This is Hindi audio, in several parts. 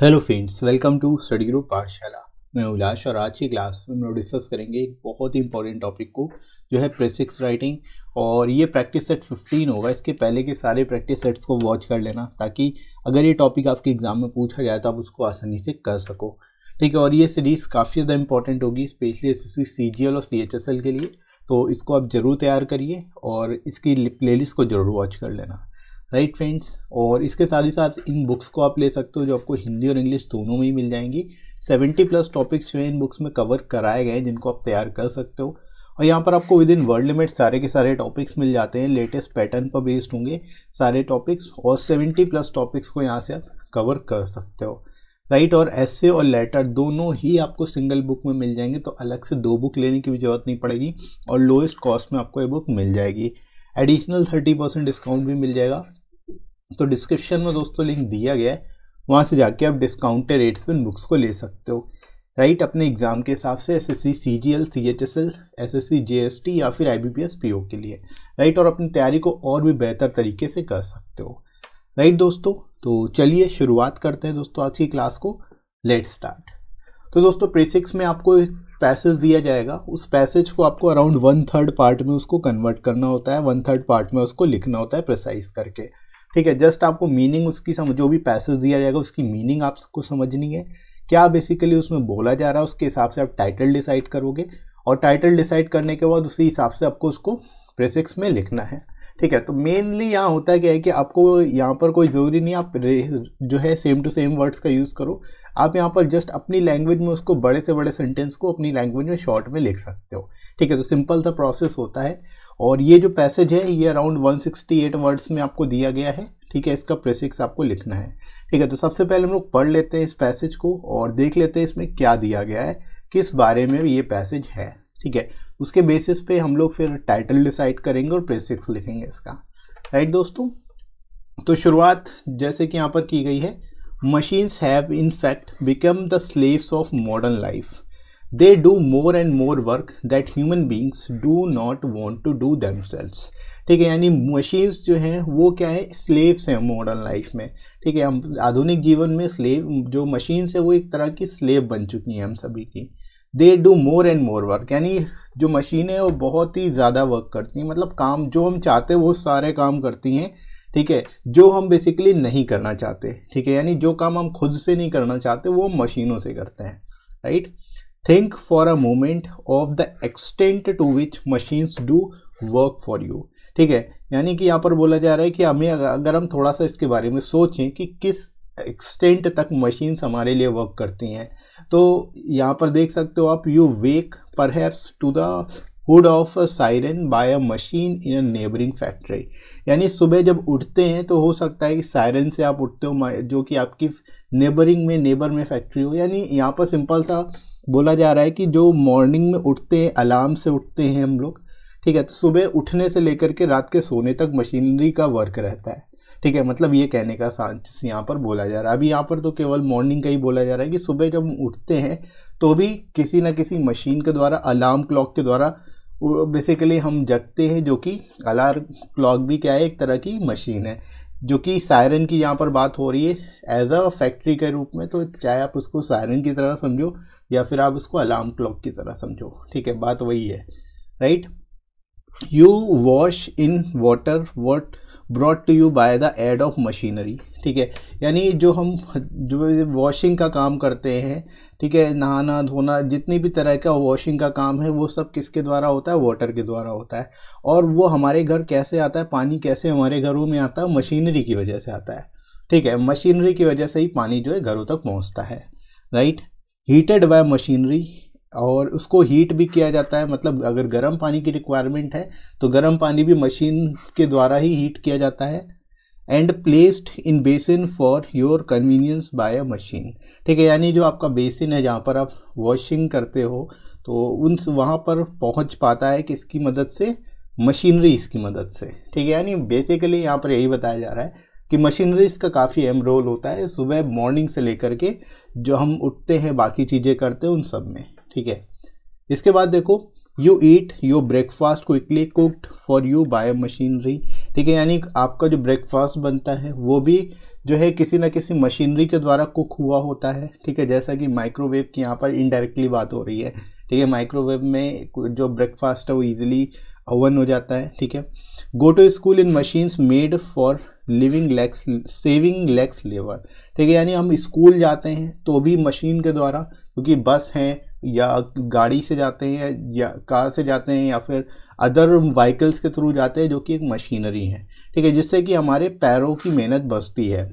hello friends welcome to study group Pathshala मैं उलाश और आज की क्लास में हम लोग डिस्कस करेंगे एक बहुत ही इंपॉर्टेंट टॉपिक को जो है प्रेसिक्स राइटिंग और ये प्रैक्टिस सेट 15 होगा इसके पहले के सारे प्रैक्टिस सेट्स को वॉच कर लेना ताकि अगर ये टॉपिक आपके एग्ज़ाम में पूछा जाए तो आप उसको आसानी से कर सको ठीक है और ये सीरीज़ काफ़ी ज़्यादा इंपॉर्टेंट होगी स्पेशली एस सी और सी के लिए तो इसको आप ज़रूर तैयार करिए और इसकी प्लेलिस्ट को ज़रूर वॉच कर लेना राइट फ्रेंड्स और इसके साथ ही साथ इन बुक्स को आप ले सकते हो जो आपको हिंदी और इंग्लिश दोनों में ही मिल जाएंगी सेवेंटी प्लस टॉपिक्स जो है इन बुक्स में कवर कराए गए हैं जिनको आप तैयार कर सकते हो और यहाँ पर आपको विद इन वर्ल्ड लिमिट सारे के सारे टॉपिक्स मिल जाते हैं लेटेस्ट पैटर्न पर बेस्ड होंगे सारे टॉपिक्स और सेवेंटी प्लस टॉपिक्स को यहाँ से आप कवर कर सकते हो राइट और ऐसे और लेटर दोनों ही आपको सिंगल बुक में मिल जाएंगे तो अलग से दो बुक लेने की भी जरूरत नहीं पड़ेगी और लोएस्ट कॉस्ट में आपको ये बुक मिल जाएगी एडिशनल थर्टी परसेंट डिस्काउंट भी मिल जाएगा तो डिस्क्रिप्शन में दोस्तों लिंक दिया गया है वहाँ से जाके आप डिस्काउंटेड रेट्स पर बुक्स को ले सकते हो राइट अपने एग्ज़ाम के हिसाब से S S C C G L C H S L S S C J S T या फिर I B P S P O के लिए राइट और अपनी तैयारी को और भी बेहतर तरीके से कर सकते हो राइट दोस्तों तो चलिए शुरुआत करते हैं दोस्तों आज की क्लास को लेट स्टार्ट तो दोस्तों प्रेसिक्स में आपको पैसेज दिया जाएगा उस पैसेज को आपको अराउंड वन थर्ड पार्ट में उसको कन्वर्ट करना होता है वन थर्ड पार्ट में उसको लिखना होता है प्रिसाइज करके ठीक है जस्ट आपको मीनिंग उसकी समझ जो भी पैसेज दिया जाएगा उसकी मीनिंग आप सबको समझनी है क्या बेसिकली उसमें बोला जा रहा है उसके हिसाब से आप टाइटल डिसाइड करोगे और टाइटल डिसाइड करने के बाद उसी हिसाब से आपको उसको प्रेसिक्स में लिखना है ठीक है तो मेनली यहाँ होता क्या है कि आपको यहाँ पर कोई ज़रूरी नहीं आप जो है सेम टू सेम वर्ड्स का यूज़ करो आप यहाँ पर जस्ट अपनी लैंग्वेज में उसको बड़े से बड़े सेंटेंस को अपनी लैंग्वेज में शॉर्ट में लिख सकते हो ठीक है तो सिंपल सा प्रोसेस होता है और ये जो पैसेज है ये अराउंड 168 वर्ड्स में आपको दिया गया है ठीक है इसका प्रेसिक्स आपको लिखना है ठीक है तो सबसे पहले हम लोग पढ़ लेते हैं इस पैसेज को और देख लेते हैं इसमें क्या दिया गया है किस बारे में ये पैसेज है ठीक है उसके बेसिस पे हम लोग फिर टाइटल डिसाइड करेंगे और प्रेसिक्स लिखेंगे इसका राइट दोस्तों तो शुरुआत जैसे कि यहाँ पर की गई है machines have in fact become the slaves of modern life they do more and more work that human beings do not want to do them ठीक है यानी मशीन्स जो हैं वो क्या है स्लेव्स हैं मॉडर्न लाइफ में ठीक है हम आधुनिक जीवन में स्लेव जो मशीन्स है वो एक तरह की स्लेव बन चुकी हैं हम सभी की they do more and more work यानी जो मशीनें है वो बहुत ही ज़्यादा वर्क करती हैं मतलब काम जो हम चाहते हैं वो सारे काम करती हैं ठीक है जो हम बेसिकली नहीं करना चाहते ठीक है यानी जो काम हम खुद से नहीं करना चाहते वो मशीनों से करते हैं right think for a moment of the extent to which machines do work for you ठीक है यानी कि यहाँ पर बोला जा रहा है कि हमें अगर हम थोड़ा सा इसके बारे में सोचें कि किस एक्सटेंट तक मशीन्स हमारे लिए वर्क करती हैं तो यहाँ पर देख सकते हो आप you wake perhaps to the hood of siren by a machine in a neighbouring factory यानी सुबह जब उठते हैं तो हो सकता है कि सायरन से आप उठते हो जो कि आपकी नेबरिंग में नेबर में फैक्ट्री हो यानी यहाँ पर सिंपल सा बोला जा रहा है कि जो मॉर्निंग में उठते हैं अलार्म से उठते हैं हम लोग ठीक है तो सुबह उठने से लेकर के रात के सोने तक मशीनरी का वर्क रहता है ठीक है मतलब ये कहने का सांस यहाँ पर बोला जा रहा है अभी यहाँ पर तो केवल मॉर्निंग का ही बोला जा रहा है कि सुबह जब हम उठते हैं तो भी किसी ना किसी मशीन के द्वारा अलार्म क्लॉक के द्वारा बेसिकली हम जगते हैं जो कि अलार्म क्लॉक भी क्या है एक तरह की मशीन है जो कि सायरन की यहाँ पर बात हो रही है एज अ फैक्ट्री के रूप में तो चाहे आप उसको सायरन की तरह समझो या फिर आप उसको अलार्म क्लॉक की तरह समझो ठीक है बात वही है right you wash in water what brought to you by the aid of machinery ठीक है यानी जो हम जो वॉशिंग का काम करते हैं ठीक है नहाना धोना जितनी भी तरह का वॉशिंग का काम है वो सब किसके द्वारा होता है वाटर के द्वारा होता है और वो हमारे घर कैसे आता है पानी कैसे हमारे घरों में आता है मशीनरी की वजह से आता है ठीक है मशीनरी की वजह से ही पानी जो है घरों तक पहुँचता है राइट हीटेड बाय मशीनरी और उसको हीट भी किया जाता है मतलब अगर गर्म पानी की रिक्वायरमेंट है तो गर्म पानी भी मशीन के द्वारा ही हीट किया जाता है and placed in basin for your convenience by a machine ठीक है यानी जो आपका बेसिन है जहाँ पर आप वॉशिंग करते हो तो उन वहाँ पर पहुँच पाता है किसकी मदद से मशीनरी इसकी मदद से ठीक है यानी बेसिकली यहाँ पर यही बताया जा रहा है कि मशीनरी इसका काफ़ी अहम रोल होता है सुबह मॉर्निंग से लेकर के जो हम उठते हैं बाकी चीज़ें करते हैं उन सब में ठीक है इसके बाद देखो you eat your breakfast quickly cooked for you by machinery ठीक है यानी आपका जो ब्रेकफास्ट बनता है वो भी जो है किसी ना किसी मशीनरी के द्वारा कुक हुआ होता है ठीक है जैसा कि माइक्रोवेव की यहाँ पर इनडायरेक्टली बात हो रही है ठीक है माइक्रोवेव में जो ब्रेकफास्ट है वो ईजिली ओवन हो जाता है ठीक है go to school in machines made for living legs saving legs लेवर ठीक है यानी हम स्कूल जाते हैं तो भी मशीन के द्वारा क्योंकि बस हैं या गाड़ी से जाते हैं या कार से जाते हैं या फिर अदर व्हीकल्स के थ्रू जाते हैं जो कि एक मशीनरी है ठीक है जिससे कि हमारे पैरों की मेहनत बचती है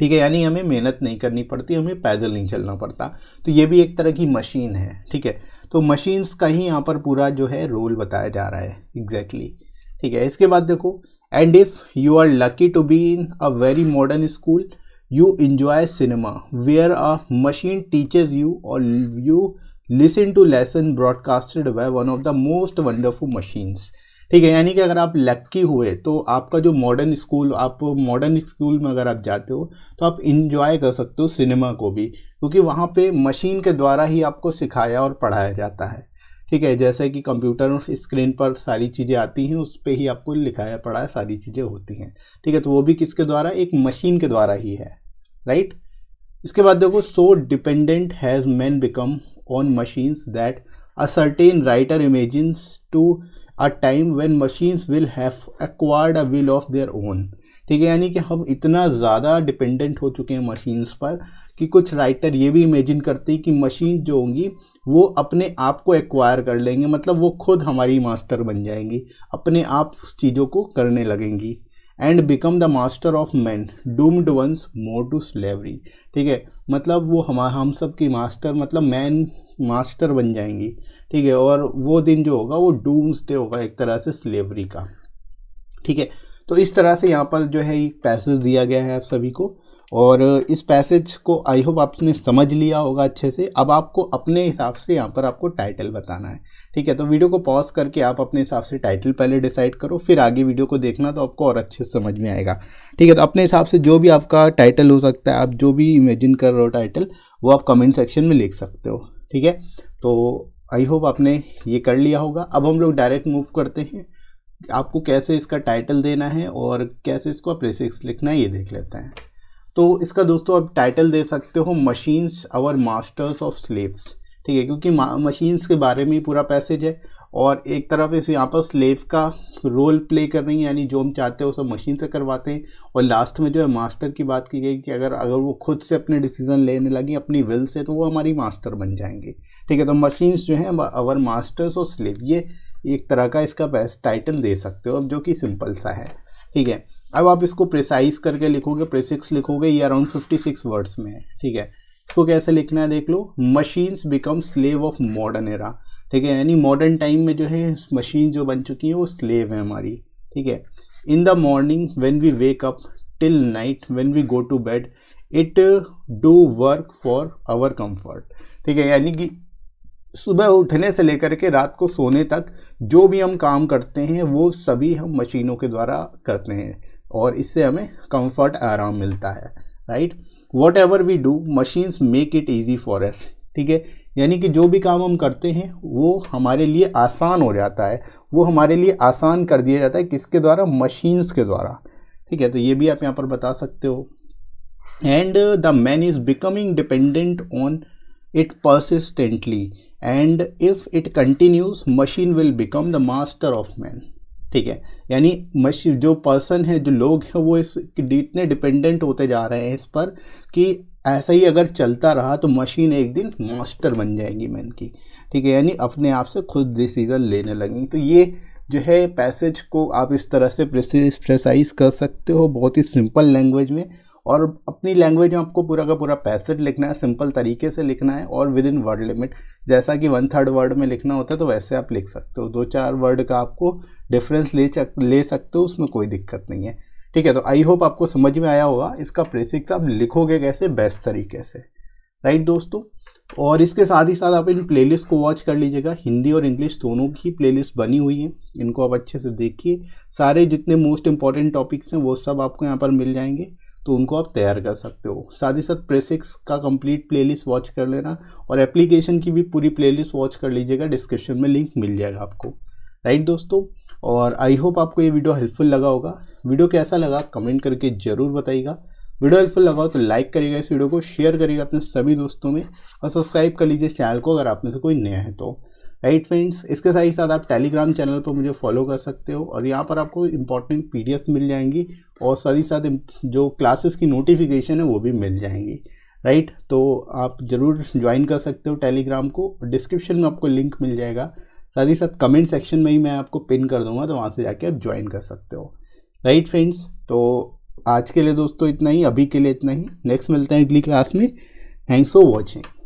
ठीक है यानी हमें मेहनत नहीं करनी पड़ती हमें पैदल नहीं चलना पड़ता तो ये भी एक तरह की मशीन है ठीक है तो मशीन्स का ही यहाँ पर पूरा जो है रोल बताया जा रहा है एग्जैक्टली exactly, ठीक है इसके बाद देखो and if you are lucky to be in a very modern school you enjoy cinema where a machine teachers you or you listen to lesson broadcasted by one of the most wonderful machines ठीक है यानी कि अगर आप लक्की हुए तो आपका जो मॉडर्न स्कूल आप मॉडर्न स्कूल में अगर आप जाते हो तो आप इंजॉय कर सकते हो सिनेमा को भी क्योंकि वहाँ पर मशीन के द्वारा ही आपको सिखाया और पढ़ाया जाता है ठीक है जैसे कि कंप्यूटर स्क्रीन पर सारी चीज़ें आती हैं उस पर ही आपको लिखाया पड़ा है सारी चीज़ें होती हैं ठीक है तो वो भी किसके द्वारा एक मशीन के द्वारा ही है राइट इसके बाद देखो so dependent has man become on machines that a certain writer imagines to a time when machines will have acquired a will of their own ठीक है यानी कि हम इतना ज़्यादा डिपेंडेंट हो चुके हैं मशीन्स पर कि कुछ राइटर ये भी इमेजिन करते हैं कि मशीन जो होंगी वो अपने आप को एक्वायर कर लेंगे मतलब वो खुद हमारी मास्टर बन जाएंगी अपने आप चीज़ों को करने लगेंगी and become the master of man doomed once more to slavery ठीक है मतलब वो हम हम सब की मास्टर मतलब मैन मास्टर बन जाएंगी ठीक है और वो दिन जो होगा वो डूम्स डे होगा एक तरह से स्लेवरी का ठीक है तो इस तरह से यहाँ पर जो है एक पैसेज दिया गया है आप सभी को और इस पैसेज को आई होप आपने समझ लिया होगा अच्छे से अब आपको अपने हिसाब से यहाँ पर आपको टाइटल बताना है ठीक है तो वीडियो को पॉज करके आप अपने हिसाब से टाइटल पहले डिसाइड करो फिर आगे वीडियो को देखना तो आपको और अच्छे से समझ में आएगा ठीक है तो अपने हिसाब से जो भी आपका टाइटल हो सकता है आप जो भी इमेजिन कर रहे हो टाइटल वो आप कमेंट सेक्शन में लिख सकते हो ठीक है तो आई होप आपने ये कर लिया होगा अब हम लोग डायरेक्ट मूव करते हैं आपको कैसे इसका टाइटल देना है और कैसे इसको प्रेसिक्स लिखना है ये देख लेते हैं तो इसका दोस्तों आप टाइटल दे सकते हो machines our masters of slaves ठीक है क्योंकि मशीन्स के बारे में ही पूरा पैसेज है और एक तरफ इस यहाँ पर स्लेव का रोल प्ले कर रही है यानी जो हम चाहते हैं वो सब मशीन से करवाते हैं और लास्ट में जो है मास्टर की बात की गई कि अगर अगर वो खुद से अपने डिसीजन लेने लगी अपनी विल से तो वो हमारी मास्टर बन जाएंगे ठीक है तो मशीन्स जो हैं अवर मास्टर्स और स्लेव ये एक तरह का इसका बेस्ट टाइटल दे सकते हो अब जो कि सिंपल सा है ठीक है अब आप इसको प्रिसाइज करके लिखोगे प्रिसिक्स लिखोगे ये अराउंड फिफ्टी सिक्स वर्ड्स में है ठीक है इसको कैसे लिखना है देख लो machines become slave of modern era ठीक है यानी मॉडर्न टाइम में जो है मशीन जो बन चुकी हैं वो स्लेव है हमारी ठीक है in the morning when we wake up till night when we go to bed it do work for our comfort ठीक है यानी कि सुबह उठने से लेकर के रात को सोने तक जो भी हम काम करते हैं वो सभी हम मशीनों के द्वारा करते हैं और इससे हमें कंफर्ट आराम मिलता है right whatever we do machines make it easy for us ठीक है यानी कि जो भी काम हम करते हैं वो हमारे लिए आसान हो जाता है वो हमारे लिए आसान कर दिया जाता है किसके द्वारा मशीन्स के द्वारा ठीक है तो ये भी आप यहाँ पर बता सकते हो and the man is becoming dependent on it persistently and if it continues machine will become the master of man ठीक है यानी मशीन जो पर्सन है जो लोग हैं वो इस इतने डिपेंडेंट होते जा रहे हैं इस पर कि ऐसा ही अगर चलता रहा तो मशीन एक दिन मास्टर बन जाएगी मैन की ठीक है यानी अपने आप से खुद डिसीज़न लेने लगेंगी तो ये जो है पैसेज को आप इस तरह से प्रेसाइज कर सकते हो बहुत ही सिंपल लैंग्वेज में और अपनी लैंग्वेज में आपको पूरा का पूरा पैसेज लिखना है सिंपल तरीके से लिखना है और विद इन वर्ड लिमिट जैसा कि वन थर्ड वर्ड में लिखना होता है तो वैसे आप लिख सकते हो दो चार वर्ड का आपको डिफरेंस ले ले सकते हो उसमें कोई दिक्कत नहीं है ठीक है तो आई होप आपको समझ में आया होगा इसका प्रेसिक्स आप लिखोगे कैसे बेस्ट तरीके से राइट दोस्तों और इसके साथ ही साथ आप इन प्लेलिस्ट को वॉच कर लीजिएगा हिंदी और इंग्लिश दोनों की प्लेलिस्ट बनी हुई है इनको आप अच्छे से देखिए सारे जितने मोस्ट इंपॉर्टेंट टॉपिक्स हैं वो सब आपको यहाँ पर मिल जाएंगे तो उनको आप तैयार कर सकते हो साथ ही साथ प्रेसिक्स का कंप्लीट प्लेलिस्ट वॉच कर लेना और एप्लीकेशन की भी पूरी प्लेलिस्ट वॉच कर लीजिएगा डिस्क्रिप्शन में लिंक मिल जाएगा आपको राइट दोस्तों और आई होप आपको ये वीडियो हेल्पफुल लगा होगा वीडियो कैसा लगा कमेंट करके ज़रूर बताइएगा वीडियो हेल्पफुल लगा हो तो लाइक करिएगा इस वीडियो को शेयर करिएगा अपने सभी दोस्तों में और सब्सक्राइब कर लीजिए चैनल को अगर आप में से कोई नया है तो राइट फ्रेंड्स इसके साथ ही साथ आप टेलीग्राम चैनल पर मुझे फॉलो कर सकते हो और यहाँ पर आपको इंपॉर्टेंट पी मिल जाएंगी और साथ ही साथ जो क्लासेस की नोटिफिकेशन है वो भी मिल जाएंगी राइट तो आप ज़रूर ज्वाइन कर सकते हो टेलीग्राम को डिस्क्रिप्शन में आपको लिंक मिल जाएगा साथ ही साथ कमेंट सेक्शन में ही मैं आपको पिन कर दूंगा तो वहाँ से जाके आप ज्वाइन कर सकते हो राइट फ्रेंड्स तो आज के लिए दोस्तों इतना ही अभी के लिए इतना ही नेक्स्ट मिलते हैं अगली क्लास में थैंक्स फॉर वॉचिंग